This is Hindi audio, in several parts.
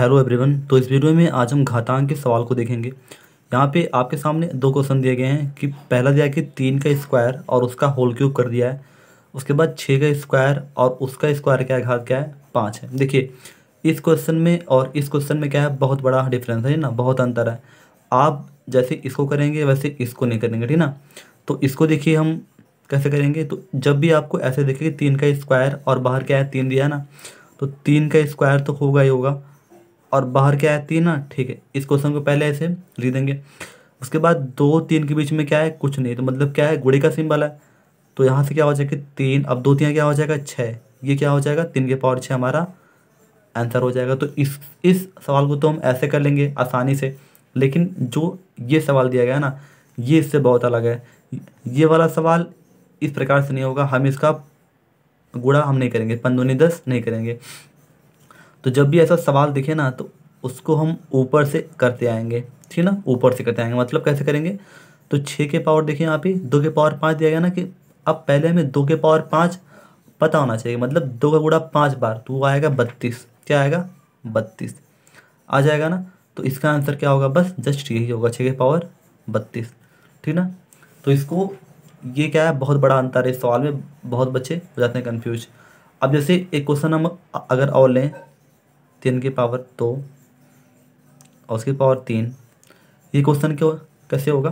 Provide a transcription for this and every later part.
हेलो एवरीवन तो इस वीडियो में आज हम घातांक के सवाल को देखेंगे यहाँ पे आपके सामने दो क्वेश्चन दिए गए हैं कि पहला दिया कि तीन का स्क्वायर और उसका होल क्यूब कर दिया है उसके बाद छः का स्क्वायर और उसका स्क्वायर क्या घात क्या है पाँच है देखिए इस क्वेश्चन में और इस क्वेश्चन में क्या है बहुत बड़ा डिफरेंस है ना बहुत अंतर है आप जैसे इसको करेंगे वैसे इसको नहीं करेंगे ठीक ना तो इसको देखिए हम कैसे करेंगे तो जब भी आपको ऐसे देखिए तीन का स्क्वायर और बाहर क्या है तीन दिया है ना तो तीन का स्क्वायर तो होगा ही होगा और बाहर क्या है तीन ना हाँ, ठीक है इस क्वेश्चन को पहले ऐसे लिख देंगे उसके बाद दो तीन के बीच में क्या है कुछ नहीं तो मतलब क्या है गुड़ी का सिंबल है तो यहाँ से क्या हो जाएगा तीन अब दो तीन क्या हो जाएगा छः ये क्या हो जाएगा तीन के पावर छः हमारा आंसर हो जाएगा तो इस इस सवाल को तो हम ऐसे कर लेंगे आसानी से लेकिन जो ये सवाल दिया गया है ना ये इससे बहुत अलग है ये वाला सवाल इस प्रकार से नहीं होगा हम इसका गुड़ा हम नहीं करेंगे पंदोनी दस नहीं करेंगे तो जब भी ऐसा सवाल दिखे ना तो उसको हम ऊपर से करते आएंगे ठीक ना ऊपर से करते आएंगे मतलब कैसे करेंगे तो छः के पावर देखिए यहाँ पे दो के पावर पाँच दिया गया ना कि अब पहले हमें दो के पावर पाँच पता होना चाहिए मतलब दो का गुड़ा पाँच बार तो वो आएगा बत्तीस क्या आएगा बत्तीस आ जाएगा ना तो इसका आंसर क्या होगा बस जस्ट यही होगा छः के पावर बत्तीस ठीक ना तो इसको ये क्या है बहुत बड़ा अंतर है इस सवाल में बहुत बच्चे हो जाते हैं कन्फ्यूज अब जैसे एक क्वेश्चन हम अगर और लें तीन की पावर दो और उसकी पावर तीन ये क्वेश्चन क्यों कैसे होगा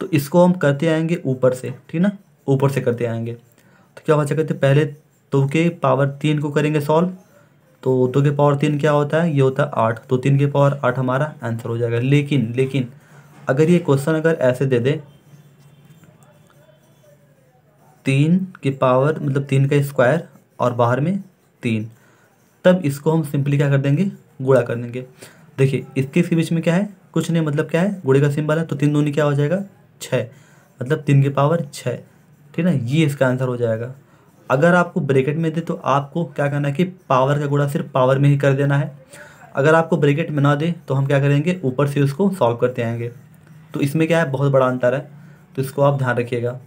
तो इसको हम करते आएंगे ऊपर से ठीक ना ऊपर से करते आएंगे तो क्या बचा करते पहले दो के पावर तीन को करेंगे सॉल्व तो दो के पावर तीन क्या होता है ये होता है आठ तो तीन के पावर आठ हमारा आंसर हो जाएगा लेकिन लेकिन अगर ये क्वेश्चन अगर ऐसे दे दे तीन के पावर मतलब तीन का स्क्वायर और बाहर में तीन तब इसको हम सिंपली क्या कर देंगे गुड़ा कर देंगे देखिए इसके इसके बीच में क्या है कुछ नहीं मतलब क्या है गुड़े का सिंबल है तो तीन दूनी क्या हो जाएगा छः मतलब तीन की पावर छः ठीक है ये इसका आंसर हो जाएगा अगर आपको ब्रेकेट में दे तो आपको क्या करना है कि पावर का गुड़ा सिर्फ पावर में ही कर देना है अगर आपको ब्रेकेट में ना दे तो हम क्या करेंगे ऊपर से उसको सॉल्व करते आएंगे तो इसमें क्या है बहुत बड़ा अंतर है तो इसको आप ध्यान रखिएगा